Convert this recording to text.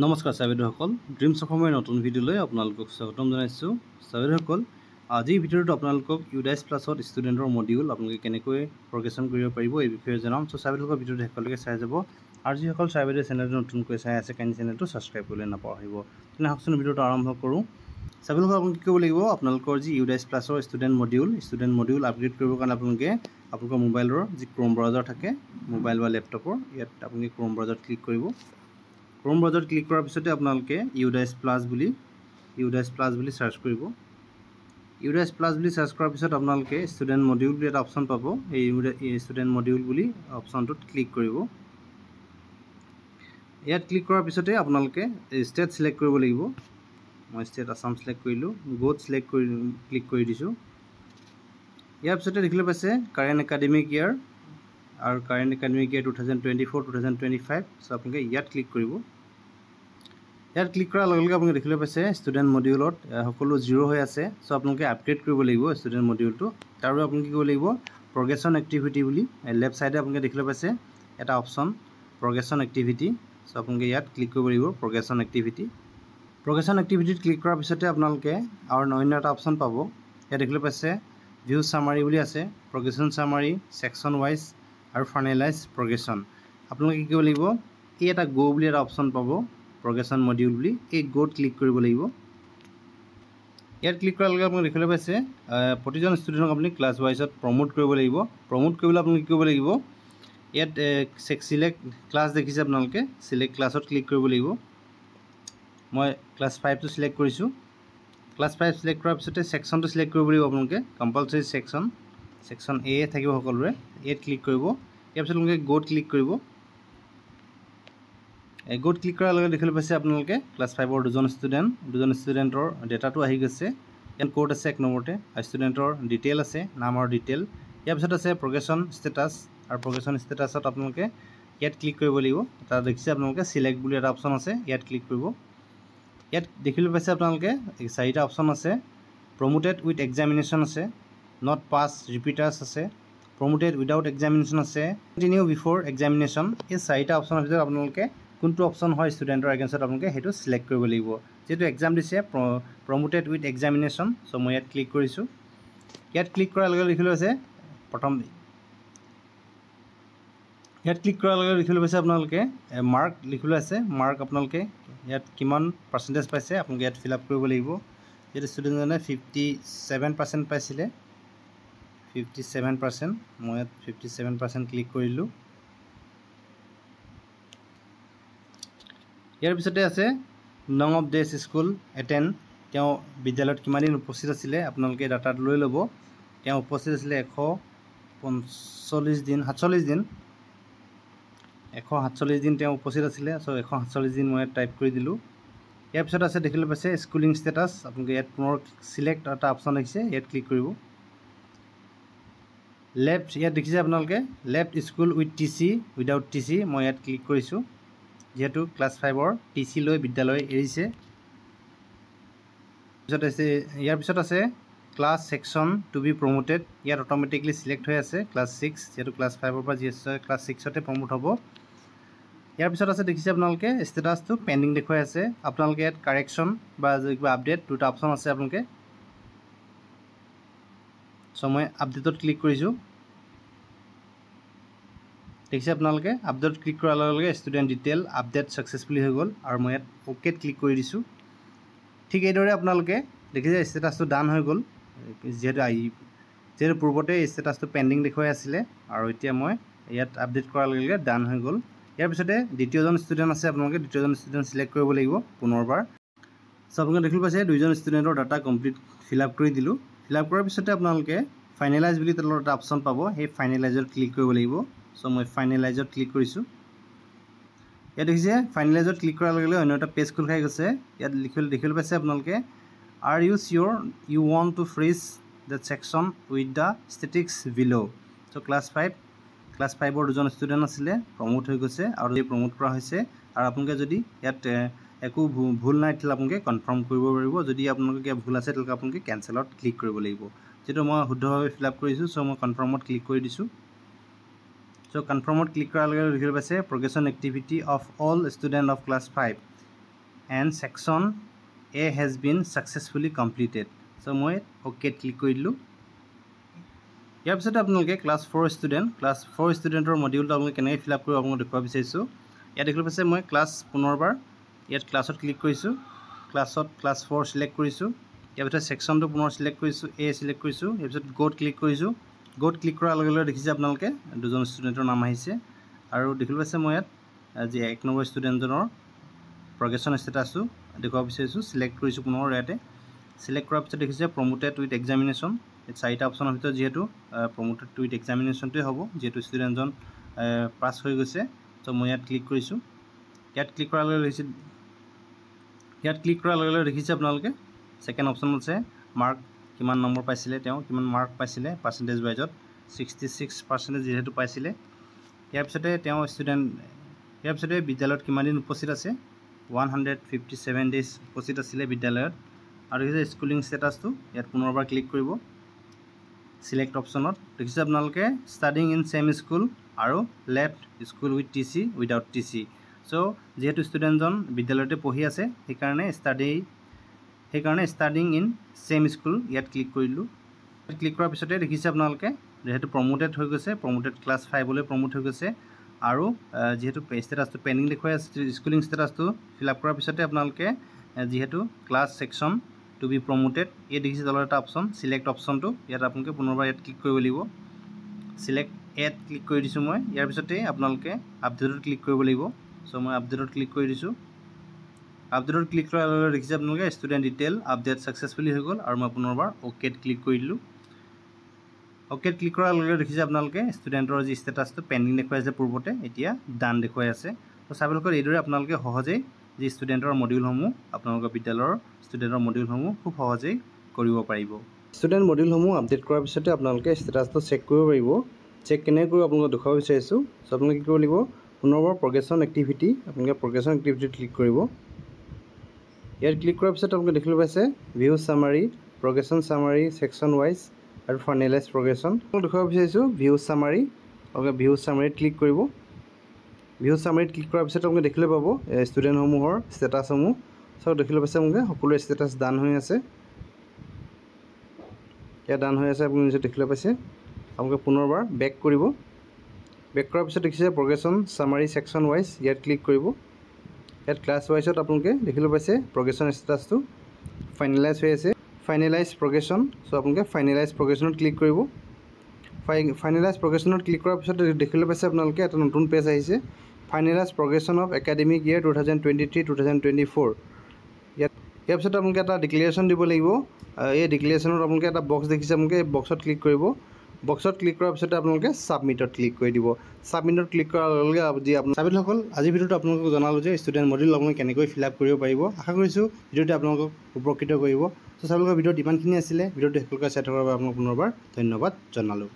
নমস্কাৰ চাবিদসকল ড্ৰিম চফমৰ নতুন ভিডিঅ'লৈ আপোনালোকক স্বাগতম জনাইছোঁ চাবিদসকল আজিৰ ভিডিঅ'টোত আপোনালোকক ইউ ডাইচ প্লাছত ষ্টুডেণ্টৰ মডিউল আপোনালোকে কেনেকৈ প্ৰগ্ৰেশ্যন কৰিব পাৰিব এই বিষয়ে জনাম চ' চাবিদসকলৰ ভিডিঅ'টো শেষলৈকে চাই যাব আৰু যিসকল চাবিদে চেনেলটো নতুনকৈ চাই আছে কাইণ্ডি চেনেলটো ছাবস্ক্ৰাইব কৰিবলৈ নাপাহৰিব তেনেহ'লেচোন ভিডিঅ'টো আৰম্ভ কৰোঁ চাবিদসকল আপুনি কি কৰিব লাগিব আপোনালোকৰ যি ইউ ইউডাইচ প্লাছৰ student module student module upgrade কৰিবৰ কাৰণে আপোনালোকে আপোনালোকৰ মোবাইলৰ যি ক্ৰম ব্ৰাউজাৰ থাকে মোবাইল বা লেপটপৰ ইয়াত আপুনি ক্ৰম ব্ৰাউজাৰত ক্লিক কৰিব ক্ৰম ব্ৰাউজাৰত ক্লিক কৰাৰ পিছতে আপোনালোকে ইউডাইছ প্লাছ বুলি ইউডাইছ প্লাছ বুলি চাৰ্চ কৰিব ইউডাইছ প্লাছ বুলি চাৰ্চ কৰাৰ পিছত আপোনালোকে ষ্টুডেণ্ট মডিউল বুলি এটা অপশ্যন পাব এই ষ্টুডেণ্ট মডিউল বুলি অপশ্যনটোত ক্লিক কৰিব ইয়াত ক্লিক কৰাৰ পিছতে আপোনালোকে ষ্টেট ছিলেক্ট কৰিব লাগিব মই ষ্টেট আছাম ছিলেক্ট কৰিলোঁ গ'ড ছিলেক্ট কৰি ক্লিক কৰি দিছোঁ ইয়াৰ পিছতে দেখিবলৈ পাইছে কাৰেণ্ট একাডেমিক ইয়াৰ আৰু current academic year two thousand twenty four two thousand twenty five so' আপোনালোকে ইয়াত ক্লিক কৰিব ইয়াত ক্লিক কৰাৰ লগে লগে আপোনালোকে দেখিবলৈ পাইছে ষ্টুডেণ্ট মডিউলত সকলো জিৰ' হৈ আছে চ' আপোনালোকে আপগ্ৰেড কৰিব লাগিব ষ্টুডেণ্ট মডিউলটো তাৰ বাবে আপোনালোকে কি কৰিব লাগিব প্ৰগেশ্যন এক্টিভিটি বুলি লেফ্ট ছাইডে আপোনালোকে দেখিবলৈ পাইছে এটা অপশ্যন প্ৰগেশ্যন এক্টিভিটি চ' আপোনালোকে ইয়াত ক্লিক কৰিব লাগিব প্ৰগেশ্যন এক্টিভিটি প্ৰগেশ্যন এক্টিভিটিত ক্লিক কৰাৰ পিছতে আপোনালোকে আৰু অন্য এটা অপশ্যন পাব ইয়াত দেখিবলৈ পাইছে ভিউ চামাৰী বুলি আছে প্ৰগেশ্যন চামাৰী ছেকশ্যন ৱাইজ আৰু ফাৰ্নেলাইজ প্ৰগেশ্যন আপোনালোকে কি কৰিব লাগিব এই এটা গ' বুলি এটা অপশ্যন পাব প্ৰগেশ্যন মডিউল বুলি এই গ'ত ক্লিক কৰিব লাগিব ইয়াত ক্লিক কৰাৰ লগে আপোনালোকে দেখিবলৈ পাইছে প্ৰতিজন ষ্টুডেণ্টক আপুনি ক্লাছ ৱাইজত প্ৰমোট কৰিব লাগিব প্ৰমোট কৰিবলৈ আপোনালোকে কি কৰিব লাগিব ইয়াত চিলেক্ট ক্লাছ দেখিছে আপোনালোকে চিলেক্ট ক্লাছত ক্লিক কৰিব লাগিব মই ক্লাছ ফাইভটো চিলেক্ট কৰিছোঁ ক্লাছ ফাইভ চিলেক্ট কৰাৰ পিছতে ছেকশ্যনটো চিলেক্ট কৰিব লাগিব আপোনালোকে কম্পালচৰি ছেকশ্যন ছেকশ্যন এ থাকিব সকলোৰে এত ক্লিক কৰিব ইয়াৰ পিছত গ'ত ক্লিক কৰিব গ'ত ক্লিক কৰাৰ লগে দেখিবলৈ পাইছে আপোনালোকে ক্লাছ ফাইভৰ দুজন ষ্টুডেণ্ট দুজন ষ্টুডেণ্টৰ ডেটাটো আহি গৈছে ইয়াত ক'ৰ্ট আছে এক নম্বৰতে ষ্টুডেণ্টৰ ডিটেইল আছে নাম আৰু ডিটেইল ইয়াৰ পিছত আছে প্ৰগেশ্যন ষ্টেটাছ আৰু প্ৰগেশ্যন ষ্টেটাছত আপোনালোকে ইয়াত ক্লিক কৰিব লাগিব তাত দেখিছে আপোনালোকে ছিলেক্ট বুলি এটা অপশ্যন আছে ইয়াত ক্লিক কৰিব ইয়াত দেখিবলৈ পাইছে আপোনালোকে চাৰিটা অপশ্যন আছে প্ৰমোটেড উইথ এক্সামিনেশ্যন আছে নট পাছ ৰিপিটাৰ্ছ আছে প্ৰমোটেড উইদাউট এক্সামিনেশ্যন আছে কণ্টিনিউ বিফৰ এক্সামিনেশ্যন এই চাৰিটা অপশ্যনৰ ভিতৰত আপোনালোকে কোনটো অপশ্যন হয় ষ্টুডেণ্টৰ এগেইনষ্টত আপোনালোকে সেইটো ছিলেক্ট কৰিব লাগিব যিহেতু এক্সাম দিছে প্ৰমোটেড উইথ এক্সামিনেশ্যন চ' মই ইয়াত ক্লিক কৰিছোঁ ইয়াত ক্লিক কৰাৰ লগে লিখিলোঁ আছে প্ৰথম ইয়াত ক্লিক কৰাৰ লগে লগে লিখিবলৈ পাইছে আপোনালোকে মাৰ্ক লিখিবলৈ আছে মাৰ্ক আপোনালোকে ইয়াত কিমান পাৰ্চেণ্টেজ পাইছে আপোনালোকে ইয়াত ফিল আপ কৰিব লাগিব যিহেতু ষ্টুডেণ্টজনে ফিফটি ছেভেন পাৰ্চেণ্ট পাইছিলে ফিফটি ছেভেন পাৰ্চেণ্ট মই ইয়াত ফিফটি ছেভেন পাৰ্চেণ্ট ক্লিক কৰিলোঁ ইয়াৰ পিছতে আছে নং অফ ডেজ স্কুল এটেন তেওঁ বিদ্যালয়ত কিমান দিন উপস্থিত আছিলে আপোনালোকে ডাটাটো লৈ ল'ব তেওঁ উপস্থিত আছিলে এশ পঞ্চল্লিছ দিন সাতচল্লিছ দিন এশ সাতচল্লিছ দিন তেওঁ উপস্থিত আছিলে চ' এশ সাতচল্লিছ দিন মই ইয়াত টাইপ কৰি দিলোঁ ইয়াৰ পিছত আছে দেখিবলৈ পাইছে স্কুলিং ষ্টেটাছ আপোনালোকে ইয়াত পুনৰ চিলেক্ট এটা অপশ্যন আহিছে ইয়াত ক্লিক কৰিব লেফ্ট ইয়াত দেখিছে আপোনালোকে left school with T C without T C মই ইয়াত ক্লিক কৰিছোঁ যিহেতু ক্লাছ ফাইভৰ টি চি লৈ বিদ্যালয় এৰিছে পিছত আছে ইয়াৰ পিছত আছে class section to be promoted ইয়াত অট'মেটিকেলি ছিলেক্ট হৈ আছে ক্লাছ ছিক্স যিহেতু ক্লাছ ফাইভৰ পৰা জি এছ ক্লাছ ছিক্সতে প্ৰমোট হ'ব ইয়াৰ পিছত আছে দেখিছে আপোনালোকে ষ্টেটাছটো পেণ্ডিং দেখুৱাই আছে আপোনালোকে ইয়াত কাৰেকশ্যন বা কিবা আপডেট দুটা অপশ্যন আছে আপোনালোকে চ' মই আপডেটত ক্লিক কৰিছোঁ দেখিছে আপোনালোকে আপডেট ক্লিক কৰাৰ লগে লগে ষ্টুডেণ্ট ডিটেইল আপডেট ছাকচেছফুলি হৈ গ'ল আৰু মই ইয়াত অ'কেত ক্লিক কৰি দিছোঁ ঠিক এইদৰে আপোনালোকে দেখিছে ষ্টেটাছটো ডান হৈ গ'ল যিহেতু আহি যিহেতু পূৰ্বতে ষ্টেটাছটো পেণ্ডিং দেখুৱাই আছিলে আৰু এতিয়া মই ইয়াত আপডেট কৰাৰ লগে লগে ডান হৈ গ'ল ইয়াৰ পিছতে দ্বিতীয়জন ষ্টুডেণ্ট আছে আপোনালোকে দ্বিতীয়জন ষ্টুডেণ্ট ছিলেক্ট কৰিব লাগিব পুনৰবাৰ চ' আপোনালোকে দেখিব পাইছে দুইজন ষ্টুডেণ্টৰ ডাটা কমপ্লিট ফিল আপ কৰি দিলোঁ ফিল আপ কৰাৰ পিছতে আপোনালোকে ফাইনেলাইজ বুলি তলৰ এটা অপশ্যন পাব সেই ফাইনেলাইজত ক্লিক কৰিব লাগিব চ' মই ফাইনেলাইজত ক্লিক কৰিছোঁ ইয়াত দেখিছে ফাইনেলাইজত ক্লিক কৰাৰ লগে লগে অন্য এটা পেজ খোল খাই গৈছে ইয়াত লিখিবলৈ দেখিবলৈ পাইছে আপোনালোকে are you sure you want to freeze the section with the statics below' so' class five class ফাইভৰ দুজন ষ্টুডেণ্ট আছিলে প্ৰমোট হৈ গৈছে আৰু এই প্ৰমোট কৰা হৈছে আৰু আপোনালোকে যদি ইয়াত একো ভুল নাই তেতিয়া আপোনালোকে কনফাৰ্ম কৰিব পাৰিব যদি আপোনালোকে কিবা ভুল আছে তেতিয়া আপোনালোকে কেঞ্চেলত ক্লিক কৰিব লাগিব যিহেতু মই শুদ্ধভাৱে ফিল আপ কৰিছোঁ চ' মই কনফাৰ্মত ক্লিক কৰি দিছোঁ চ' কনফাৰ্মত ক্লিক কৰাৰ লগে লগে দেখিবলৈ পাইছে progression activity of all student of class five and section A has been successfully completed so' মই অ'কে ক্লিক কৰি দিলোঁ ইয়াৰ পিছতে আপোনালোকে class four student class four ষ্টুডেণ্টৰ মডিউলটো আপোনালোকে কেনেকৈ ফিল আপ কৰিব আপোনালোকক দেখুৱাব বিচাৰিছোঁ ইয়াত দেখিবলৈ পাইছে মই ক্লাছ পুনৰবাৰ ইয়াত ক্লাছত ক্লিক কৰিছোঁ ক্লাছত ক্লাছ ফ'ৰ চিলেক্ট কৰিছোঁ ইয়াৰ পিছত ছেকশ্যনটো পুনৰ চিলেক্ট কৰিছোঁ এ চিলেক্ট কৰিছোঁ ইয়াৰ পিছত গ'ত ক্লিক কৰিছোঁ গ'ত ক্লিক কৰাৰ লগে লগে দেখিছে আপোনালোকে দুজন ষ্টুডেণ্টৰ নাম আহিছে আৰু দেখিব পাইছে মই ইয়াত যি এক নম্বৰ ষ্টুডেণ্টজনৰ প্ৰগেশ্যন ষ্টেটাছটো দেখুৱাব বিচাৰিছোঁ চিলেক্ট কৰিছোঁ পুনৰ ইয়াতে চিলেক্ট কৰাৰ পিছত দেখিছে প্ৰমোটেড উইথ এক্সামিনেশ্যন চাৰিটা অপশ্যনৰ ভিতৰত যিহেতু প্ৰমোটেড উইথ এক্সামিনেশ্যনটোৱে হ'ব যিহেতু ষ্টুডেণ্টজন পাছ হৈ গৈছে ত' মই ইয়াত ক্লিক কৰিছোঁ ইয়াত ক্লিক কৰাৰ লগে লগে ইয়াত ক্লিক কৰাৰ লগে লগে দেখিছে আপোনালোকে ছেকেণ্ড অপশ্যন আছে মাৰ্ক কিমান নম্বৰ পাইছিলে তেওঁ কিমান মাৰ্ক পাইছিলে পাৰ্চেণ্টেজ ৱাইজত ছিক্সটি ছিক্স পাৰ্চেণ্টেজ যিহেতু পাইছিলে ইয়াৰ পিছতে তেওঁ ষ্টুডেণ্ট ইয়াৰ পিছতে বিদ্যালয়ত কিমান দিন উপস্থিত আছে one hundred fifty seven days উপস্থিত আছিলে বিদ্যালয়ত আৰু দেখিছে স্কুলিং ষ্টেটাছটো ইয়াত পুনৰবাৰ ক্লিক কৰিব ছিলেক্ট অপশ্যনত দেখিছে আপোনালোকে ষ্টাডিং ইন ছেম স্কুল আৰু left school with T C without T C so' যিহেতু ষ্টুডেণ্টজন বিদ্যালয়তে পঢ়ি আছে সেইকাৰণে ষ্টাডি সেইকাৰণে ষ্টাডিং ইন ছেম স্কুল ইয়াত ক্লিক কৰিলোঁ ক্লিক কৰাৰ পিছতে দেখিছে আপোনালোকে যিহেতু প্ৰমোটেড হৈ গৈছে প্ৰমোটেড ক্লাছ ফাইভলৈ প্ৰমোট হৈ গৈছে আৰু যিহেতু ষ্টেটাছটো পেণ্ডিং দেখুৱাই আছে স্কুলিং ষ্টেটাছটো ফিল আপ কৰাৰ পিছতে আপোনালোকে যিহেতু class section to be promoted এই দেখিছে তলৰ এটা অপশ্যন ছিলেক্ট অপশ্যনটো ইয়াত আপোনালোকে পুনৰবাৰ ইয়াত ক্লিক কৰিব লাগিব ছিলেক্ট এড ক্লিক কৰি দিছোঁ মই ইয়াৰ পিছতে আপোনালোকে আপডেটত ক্লিক কৰিব লাগিব চ' মই আপডেটত ক্লিক কৰি দিছোঁ আপডেটত ক্লিক কৰাৰ লগে লগে দেখিছে আপোনালোকে ষ্টুডেণ্ট ডিটেইল আপডেট ছাকচেছফুলি হৈ গ'ল আৰু মই পুনৰবাৰ অ'কেত ক্লিক কৰি দিলোঁ অ'কেত ক্লিক কৰাৰ লগে লগে দেখিছে আপোনালোকে ষ্টুডেণ্টৰ যি ষ্টেটাছটো পেণ্ডিং দেখুৱাইছে পূৰ্বতে এতিয়া ডান দেখুৱাই আছে ত' চাবলগত এইদৰে আপোনালোকে সহজেই যি ষ্টুডেণ্টৰ মডিউলসমূহ আপোনালোকৰ বিদ্যালয়ৰ ষ্টুডেণ্টৰ মডিউলসমূহ খুব সহজেই কৰিব পাৰিব ষ্টুডেণ্ট মডিউলসমূহ আপডেট কৰাৰ পিছতে আপোনালোকে ষ্টেটাছটো চেক কৰিব পাৰিব চেক কেনেকৈ কৰিব আপোনালোকক দেখুৱাব বিচাৰিছোঁ চ' আপোনালোকে কি কৰিব লাগিব পুনৰবাৰ প্ৰগেশ্যন এক্টিভিটি আপোনালোকে প্ৰগেশ্যন এক্টিভিটিত ক্লিক কৰিব ইয়াত ক্লিক কৰাৰ পিছত আপোনালোকে দেখিবলৈ পাইছে view summary progression summary section wise আৰু ফাৰ্নেলাইজ প্ৰগেশ্যন দেখুৱাব বিচাৰিছোঁ ভিউ চামাৰী আপোনালোকে ভিউ চামাৰীত ক্লিক কৰিব ভিউ চামাৰীত ক্লিক কৰাৰ পিছত আপোনালোকে দেখিলে পাব ষ্টুডেণ্টসমূহৰ ষ্টেটাছসমূহ চব দেখিবলৈ পাইছে আপোনালোকে সকলোৰে ষ্টেটাছ ডান হৈ আছে ইয়াত ডান হৈ আছে আপুনি নিজে দেখিবলৈ পাইছে আপোনালোকে পুনৰবাৰ বেক কৰিব বেক কৰাৰ পিছত দেখিছে প্ৰগেশ্যন চামাৰি ছেকশ্যন ৱাইজ ইয়াত ক্লিক কৰিব ইয়াত ক্লাছ ৱাইজত আপোনালোকে দেখিব পাইছে প্ৰগেশ্যন ষ্টেটাছটো ফাইনেলাইজ হৈ আছে ফাইনেলাইজ প্ৰগেশ্যন চ' আপোনালোকে ফাইনেলাইজ প্ৰগেশ্যনত ক্লিক কৰিব ফাই ফাইনেলাইজ প্ৰগেশ্যনত ক্লিক কৰাৰ পিছত দেখিবলৈ পাইছে আপোনালোকে এটা নতুন পেজ আহিছে finalize progression of academic year two thousand twenty three two thousand twenty four ইয়াত ইয়াৰ পিছত আপোনালোকে এটা ডিক্লেৰেশ্যন দিব লাগিব এই ডিক্লেৰেশ্যনত আপোনালোকে এটা বক্স দেখিছে আপোনালোকে এই বক্সত ক্লিক কৰিব বক্সত ক্লিক কৰাৰ পিছতে আপোনালোকে ছাবমিটত ক্লিক কৰি দিব ছাবমিটত ক্লিক কৰাৰ লগে লগে যি আপোনাৰ ছাবিটসকল আজি ভিডিঅ'টো আপোনালোকক জনালোঁ যে ষ্টুডেণ্ট মডিল আপুনি কেনেকৈ ফিল আপ কৰিব পাৰিব আশা কৰিছোঁ ভিডিঅ'টো আপোনালোকক উপকৃত কৰিব চ' ছাবিলোকৰ ভিডিঅ'ত ইমানখিনি আছিলে ভিডিঅ'টো শেষলৈকে চাই থকাৰ বাবে আপোনাক পুনৰবাৰ ধন্যবাদ জনালোঁ